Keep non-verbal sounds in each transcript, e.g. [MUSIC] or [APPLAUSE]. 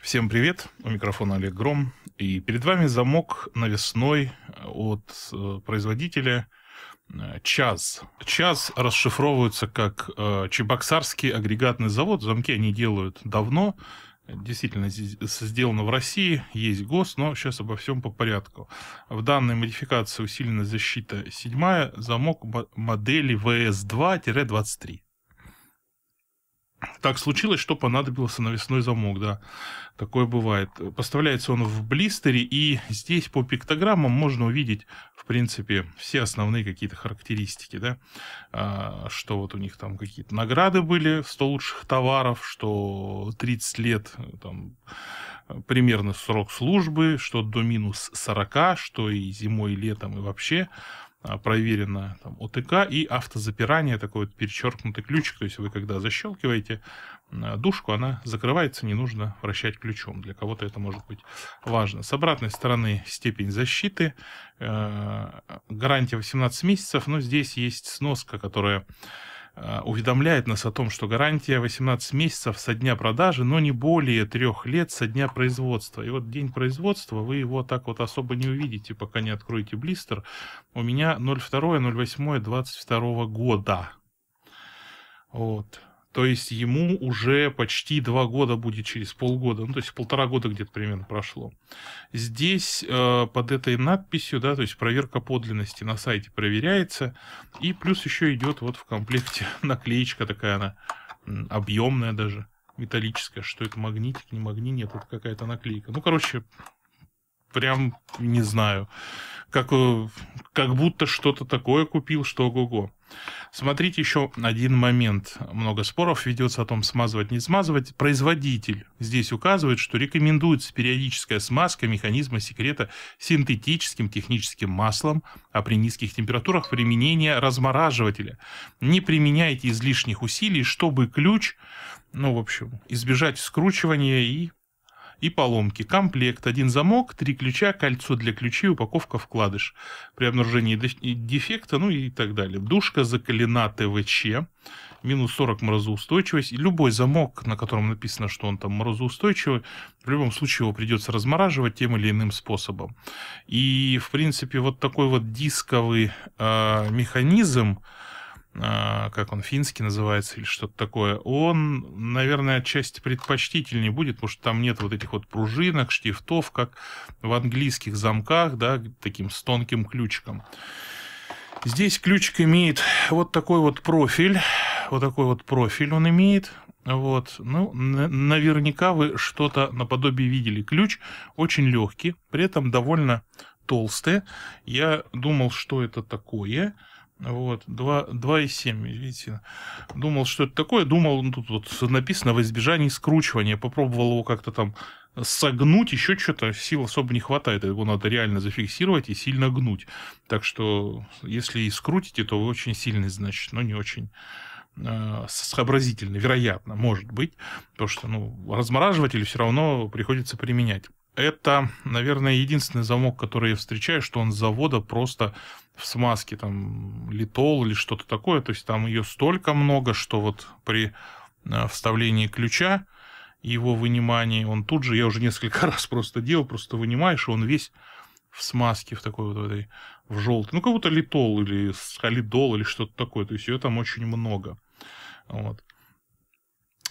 Всем привет, у микрофона Олег Гром, и перед вами замок навесной от э, производителя э, ЧАЗ. ЧАЗ расшифровывается как э, Чебоксарский агрегатный завод. Замки они делают давно, действительно сделано в России, есть ГОС, но сейчас обо всем по порядку. В данной модификации усилена защита 7, замок модели VS2-23 так случилось, что понадобился навесной замок, да. Такое бывает. Поставляется он в блистере, и здесь по пиктограммам можно увидеть, в принципе, все основные какие-то характеристики, да. А, что вот у них там какие-то награды были, 100 лучших товаров, что 30 лет, там, примерно срок службы, что до минус 40, что и зимой, и летом, и вообще. Э, проверено там, ОТК и автозапирание, такой вот перечеркнутый ключик, то есть вы когда защелкиваете э, душку, она закрывается, не нужно вращать ключом, для кого-то это может быть важно. С обратной стороны степень защиты, э, гарантия 18 месяцев, но здесь есть сноска, которая Э, уведомляет нас о том, что гарантия 18 месяцев со дня продажи, но не более трех лет со дня производства. И вот день производства вы его так вот особо не увидите, пока не откроете блистер. У меня 02.08.22 года. Вот. То есть ему уже почти два года будет через полгода, ну то есть полтора года где-то примерно прошло. Здесь э, под этой надписью, да, то есть проверка подлинности на сайте проверяется, и плюс еще идет вот в комплекте [LAUGHS] наклеечка такая она объемная даже металлическая, что это магнитик, не магнит, нет, это какая-то наклейка. Ну короче, прям не знаю. Как, э, как будто что-то такое купил, что ого-го. Смотрите еще один момент. Много споров ведется о том, смазывать, не смазывать. Производитель здесь указывает, что рекомендуется периодическая смазка механизма секрета синтетическим техническим маслом, а при низких температурах применение размораживателя. Не применяйте излишних усилий, чтобы ключ, ну, в общем, избежать скручивания и и поломки. Комплект. Один замок, три ключа, кольцо для ключей, упаковка вкладыш. При обнаружении дефекта, ну и так далее. Душка закалена ТВЧ. Минус 40 морозоустойчивость. И любой замок, на котором написано, что он там морозоустойчивый, в любом случае его придется размораживать тем или иным способом. И, в принципе, вот такой вот дисковый э, механизм, а, как он, финский называется или что-то такое, он, наверное, отчасти предпочтительнее будет, потому что там нет вот этих вот пружинок, штифтов, как в английских замках, да, таким с тонким ключиком. Здесь ключик имеет вот такой вот профиль, вот такой вот профиль он имеет, вот, ну, наверняка вы что-то наподобие видели. Ключ очень легкий, при этом довольно толстый. Я думал, что это такое, вот, 2,7, видите. Думал, что это такое. Думал, ну, тут вот написано во избежании скручивания. Попробовал его как-то там согнуть, еще что-то. Сил особо не хватает. Его надо реально зафиксировать и сильно гнуть. Так что, если и скрутите, то вы очень сильный, значит, но не очень э, вероятно, может быть, потому что ну, размораживатель все равно приходится применять это, наверное, единственный замок, который я встречаю, что он с завода просто в смазке, там, литол или что-то такое. То есть там ее столько много, что вот при э, вставлении ключа, его вынимании, он тут же, я уже несколько [LAUGHS] раз просто делал, просто вынимаешь, и он весь в смазке, в такой вот в этой, в желтой. Ну, как будто литол или халидол или что-то такое. То есть ее там очень много. Вот.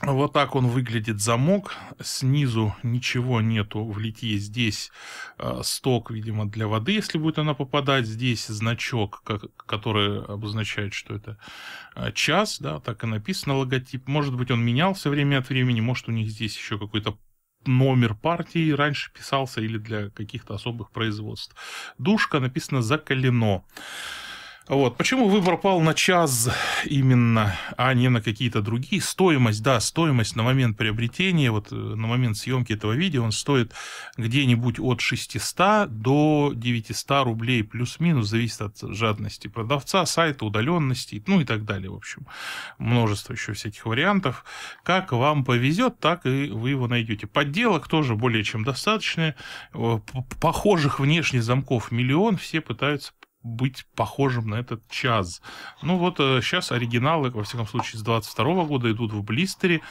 Вот так он выглядит замок. Снизу ничего нету в литье. Здесь э, сток, видимо, для воды, если будет она попадать. Здесь значок, как, который обозначает, что это э, час, да, так и написано логотип. Может быть, он менялся время от времени, может, у них здесь еще какой-то номер партии раньше писался или для каких-то особых производств. Душка написано «закалено». Вот. Почему выбор пал на час именно, а не на какие-то другие? Стоимость, да, стоимость на момент приобретения, вот э, на момент съемки этого видео, он стоит где-нибудь от 600 до 900 рублей плюс-минус, зависит от жадности продавца, сайта, удаленности, ну и так далее, в общем. Множество еще всяких вариантов. Как вам повезет, так и вы его найдете. Подделок тоже более чем достаточно. Э, похожих внешних замков миллион, все пытаются быть похожим на этот час. Ну вот сейчас э, оригиналы, во всяком случае, с 22 года идут в блистере,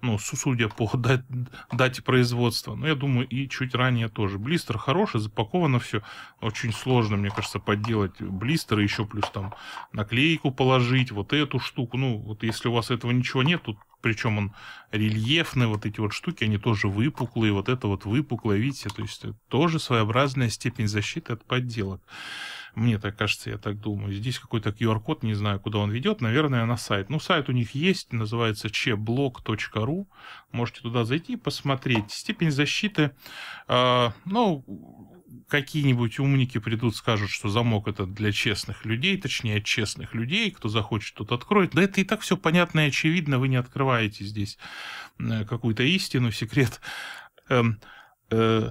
ну, судя по [LAUGHS] дате, производства. Но ну, я думаю, и чуть ранее тоже. Блистер хороший, запаковано все. Очень сложно, мне кажется, подделать блистер, еще плюс там наклейку положить, вот эту штуку. Ну, вот если у вас этого ничего нет, тут причем он рельефный, вот эти вот штуки, они тоже выпуклые, вот это вот выпуклое, видите, то есть э, тоже своеобразная степень защиты от подделок. Мне так кажется, я так думаю. Здесь какой-то QR-код, не знаю, куда он ведет, наверное, на сайт. Ну, сайт у них есть, называется cheblog.ru. Можете туда зайти и посмотреть. Степень защиты, э, ну, какие-нибудь умники придут, скажут, что замок это для честных людей, точнее, честных людей, кто захочет, тот откроет. Да это и так все понятно и очевидно, вы не открываете здесь э, какую-то истину, секрет. Эм, э, э,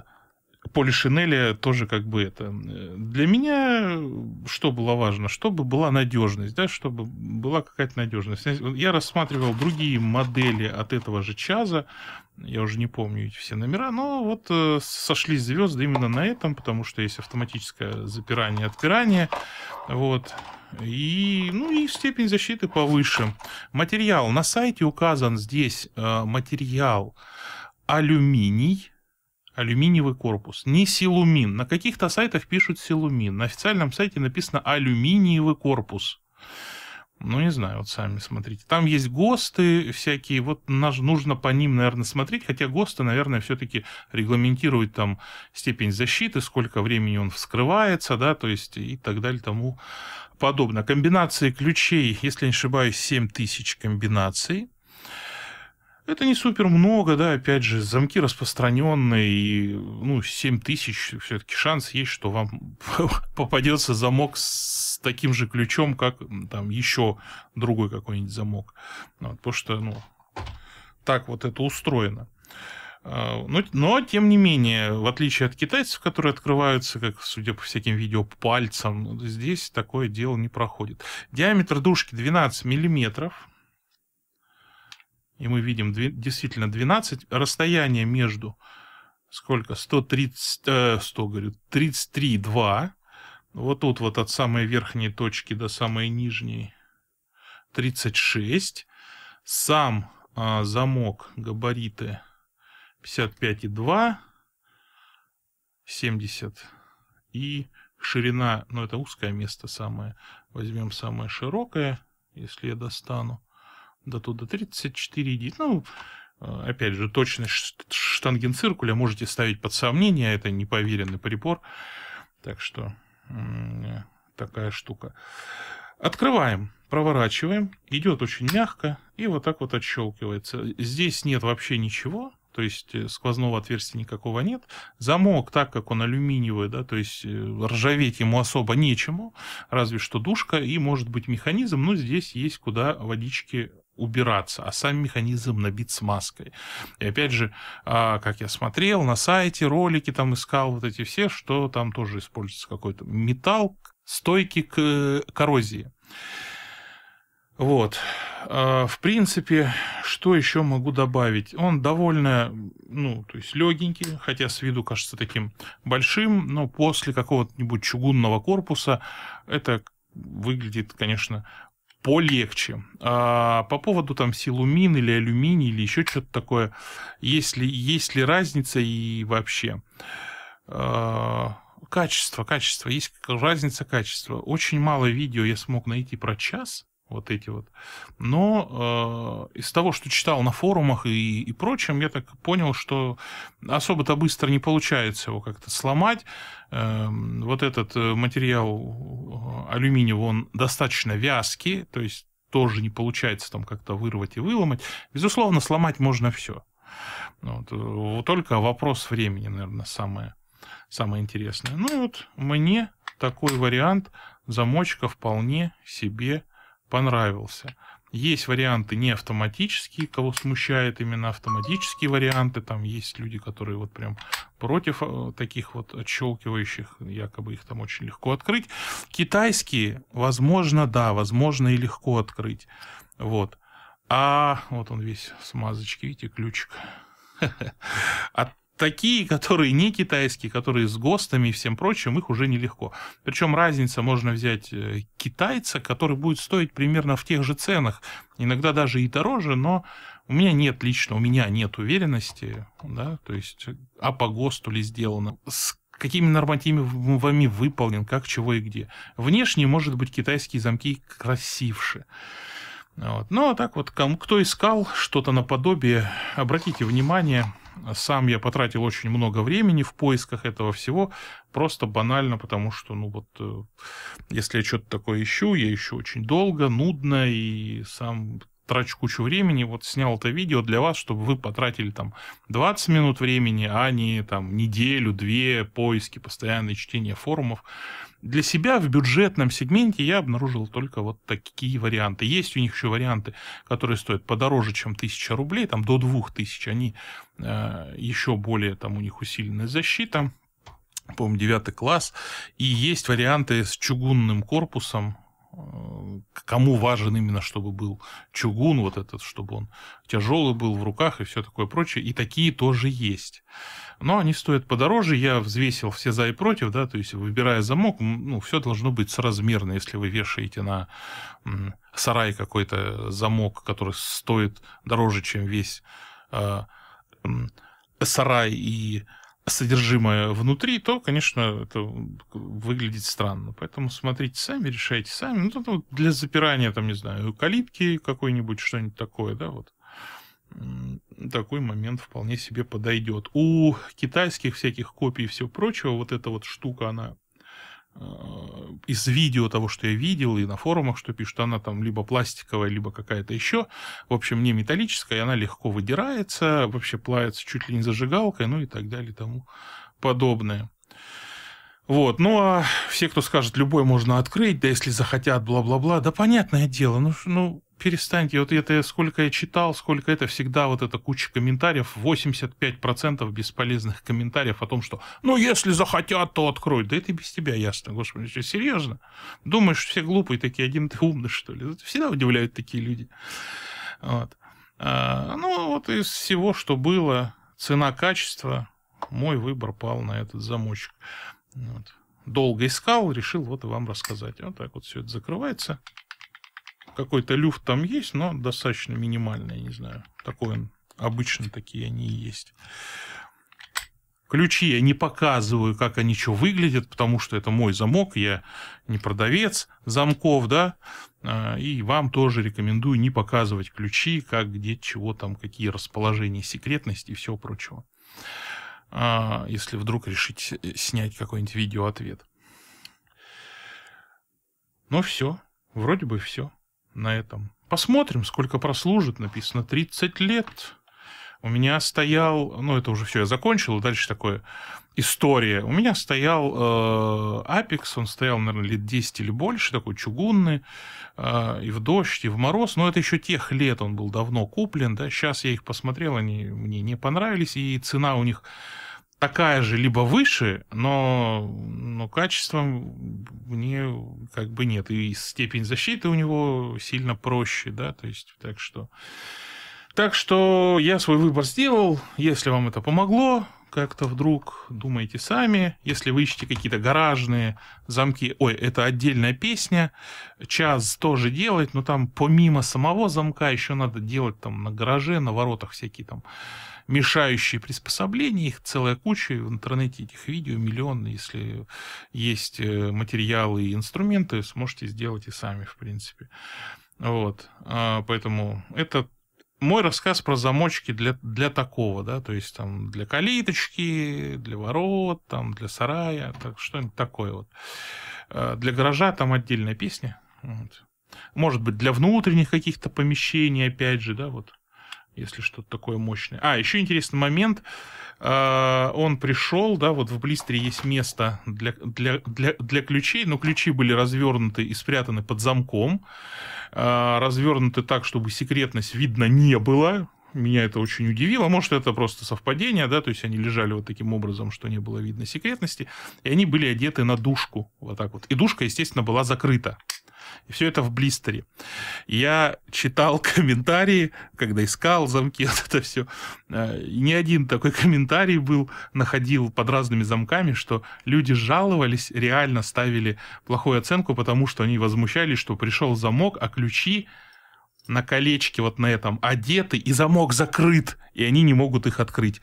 полишинели тоже как бы это. Э, для меня что было важно? Чтобы была надежность, да, чтобы была какая-то надежность. Я рассматривал другие модели от этого же чаза, я уже не помню эти все номера, но вот э, сошлись звезды именно на этом, потому что есть автоматическое запирание, отпирание, вот, и, ну и степень защиты повыше. Материал, на сайте указан здесь э, материал алюминий, алюминиевый корпус, не силумин. На каких-то сайтах пишут силумин. На официальном сайте написано алюминиевый корпус. Ну, не знаю, вот сами смотрите. Там есть ГОСТы всякие, вот нужно по ним, наверное, смотреть, хотя ГОСТы, наверное, все-таки регламентируют там степень защиты, сколько времени он вскрывается, да, то есть и так далее тому подобное. Комбинации ключей, если не ошибаюсь, 7000 комбинаций. Это не супер много, да, опять же, замки распространенные, и, ну, 7 тысяч, все-таки шанс есть, что вам [LAUGHS] попадется замок с таким же ключом, как там еще другой какой-нибудь замок. Ну, вот, потому что, ну, так вот это устроено. А, но, ну, но, тем не менее, в отличие от китайцев, которые открываются, как судя по всяким видео, пальцем, ну, здесь такое дело не проходит. Диаметр дужки 12 миллиметров и мы видим действительно 12, расстояние между сколько? 130, э, 100, говорю, 33, 2. Вот тут вот от самой верхней точки до самой нижней 36. Сам э, замок, габариты и 55,2, 70 и ширина, ну это узкое место самое, возьмем самое широкое, если я достану, до туда 34 единиц. Ну, э, опять же, точность штангенциркуля можете ставить под сомнение, это неповеренный прибор. Так что такая штука. Открываем, проворачиваем, идет очень мягко и вот так вот отщелкивается. Здесь нет вообще ничего, то есть э, сквозного отверстия никакого нет. Замок, так как он алюминиевый, да, то есть э, ржаветь ему особо нечему, разве что душка и, может быть, механизм, но здесь есть куда водички убираться, а сам механизм набит смазкой. И опять же, а, как я смотрел на сайте, ролики там искал, вот эти все, что там тоже используется какой-то металл, стойки к коррозии. Вот. А, в принципе, что еще могу добавить? Он довольно, ну, то есть легенький, хотя с виду кажется таким большим, но после какого-нибудь чугунного корпуса это выглядит, конечно, полегче. А по поводу там силумин или алюминий или еще что-то такое, есть ли, есть ли разница и вообще? А, качество, качество, есть разница качества. Очень мало видео я смог найти про час, вот эти вот. Но э, из того, что читал на форумах и, и прочем, я так понял, что особо-то быстро не получается его как-то сломать. Э, вот этот э, материал э, алюминиевый, он достаточно вязкий, то есть тоже не получается там как-то вырвать и выломать. Безусловно, сломать можно все. Э, вот, только вопрос времени, наверное, самое, самое интересное. Ну вот мне такой вариант замочка вполне себе понравился. Есть варианты не автоматические, кого смущает именно автоматические варианты. Там есть люди, которые вот прям против э, таких вот отщелкивающих, якобы их там очень легко открыть. Китайские, возможно, да, возможно и легко открыть. Вот. А вот он весь смазочки, видите, ключик. [LAUGHS] А такие, которые не китайские, которые с ГОСТами и всем прочим, их уже нелегко. Причем разница можно взять э, китайца, который будет стоить примерно в тех же ценах, иногда даже и дороже, но у меня нет лично, у меня нет уверенности, да, то есть, а по ГОСТу ли сделано, с какими нормативами выполнен, как, чего и где. Внешне, может быть, китайские замки красивше. Вот. Но так вот, кому кто искал что-то наподобие, обратите внимание, сам я потратил очень много времени в поисках этого всего, просто банально, потому что, ну вот, э, если я что-то такое ищу, я ищу очень долго, нудно, и сам трачу кучу времени, вот снял это видео для вас, чтобы вы потратили там 20 минут времени, а не там неделю, две поиски, постоянное чтение форумов для себя в бюджетном сегменте я обнаружил только вот такие варианты. Есть у них еще варианты, которые стоят подороже, чем 1000 рублей, там до 2000, они э, еще более, там у них усиленная защита, по-моему, 9 класс. И есть варианты с чугунным корпусом, кому важен именно, чтобы был чугун вот этот, чтобы он тяжелый был в руках и все такое прочее. И такие тоже есть. Но они стоят подороже. Я взвесил все за и против, да, то есть выбирая замок, ну, все должно быть соразмерно. Если вы вешаете на сарай какой-то замок, который стоит дороже, чем весь э, сарай и содержимое внутри, то, конечно, это выглядит странно. Поэтому смотрите сами, решайте сами. Ну, тут вот для запирания, там, не знаю, калитки какой-нибудь, что-нибудь такое, да, вот. Такой момент вполне себе подойдет. У китайских всяких копий и всего прочего вот эта вот штука, она из видео того, что я видел, и на форумах, что пишут, она там либо пластиковая, либо какая-то еще. В общем, не металлическая, она легко выдирается, вообще плавится чуть ли не зажигалкой, ну и так далее и тому подобное. Вот, ну а все, кто скажет, любой можно открыть, да если захотят, бла-бла-бла, да понятное дело, ну, ну перестаньте, вот это сколько я читал, сколько это всегда вот эта куча комментариев, 85% бесполезных комментариев о том, что ну если захотят, то откроют. Да это и без тебя ясно, господи, что, серьезно? Думаешь, все глупые такие, один ты умный, что ли? Это Всегда удивляют такие люди. Вот. А, ну вот из всего, что было, цена-качество, мой выбор пал на этот замочек. Ну вот. Долго искал, решил вот вам рассказать. Вот так вот все это закрывается. Какой-то люфт там есть, но достаточно минимальный, я не знаю. Такой он, обычно такие они и есть. Ключи я не показываю, как они что выглядят, потому что это мой замок, я не продавец замков, да, а, и вам тоже рекомендую не показывать ключи, как, где, чего там, какие расположения секретности и всего прочего. А, если вдруг решить э, снять какой-нибудь видеоответ. Но ну, все, вроде бы все на этом. Посмотрим, сколько прослужит. Написано 30 лет. У меня стоял, ну это уже все, я закончил, и дальше такое история. У меня стоял э, Апекс, он стоял, наверное, лет 10 или больше, такой чугунный, э, и в дождь, и в мороз, но это еще тех лет он был давно куплен, да, сейчас я их посмотрел, они мне не понравились, и цена у них такая же, либо выше, но, но качеством мне как бы нет. И степень защиты у него сильно проще, да, то есть так что... Так что я свой выбор сделал. Если вам это помогло, как-то вдруг думайте сами. Если вы ищете какие-то гаражные замки, ой, это отдельная песня. Час тоже делать, но там помимо самого замка еще надо делать там на гараже, на воротах всякие там мешающие приспособления, их целая куча, в интернете этих видео миллион, если есть э, материалы и инструменты, сможете сделать и сами, в принципе. Вот, а, поэтому это мой рассказ про замочки для, для такого, да, то есть там для калиточки, для ворот, там для сарая, так, что-нибудь такое вот. Э, для гаража там отдельная песня. Вот. Может быть, для внутренних каких-то помещений, опять же, да, вот, если что-то такое мощное. А, еще интересный момент. Э, он пришел, да, вот в блистере есть место для, для, для, для ключей, но ключи были развернуты и спрятаны под замком. А, развернуты так, чтобы секретность видно не было, меня это очень удивило. Может, это просто совпадение, да, то есть они лежали вот таким образом, что не было видно секретности, и они были одеты на душку, вот так вот. И душка, естественно, была закрыта. И все это в блистере. Я читал [LAUGHS] комментарии, когда искал замки, [LAUGHS] вот это все. Э, и ни один такой комментарий был, находил под разными замками, что люди жаловались, реально ставили плохую оценку, потому что они возмущались, что пришел замок, а ключи на колечке вот на этом одеты, и замок закрыт, и они не могут их открыть.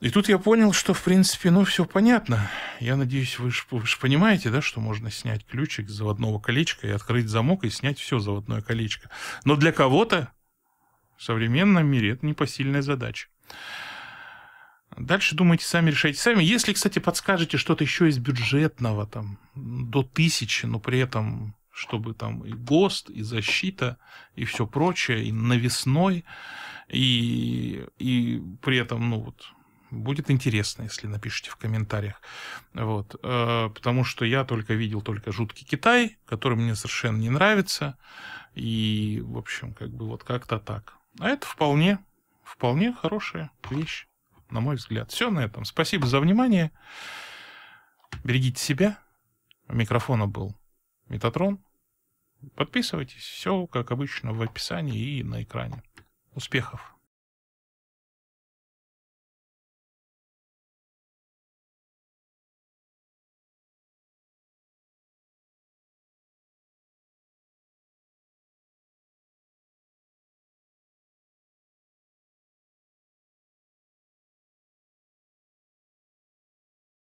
И тут я понял, что, в принципе, ну, все понятно. Я надеюсь, вы же понимаете, да, что можно снять ключик заводного колечка и открыть замок и снять все заводное колечко. Но для кого-то в современном мире это непосильная задача. Дальше думайте сами, решайте сами. Если, кстати, подскажете что-то еще из бюджетного, там, до тысячи, но при этом, чтобы там и ГОСТ, и защита, и все прочее, и навесной, и, и при этом, ну вот, Будет интересно, если напишите в комментариях. Вот. Э, потому что я только видел только жуткий Китай, который мне совершенно не нравится. И, в общем, как бы вот как-то так. А это вполне, вполне хорошая вещь, на мой взгляд. Все на этом. Спасибо за внимание. Берегите себя. У микрофона был Метатрон. Подписывайтесь. Все, как обычно, в описании и на экране. Успехов!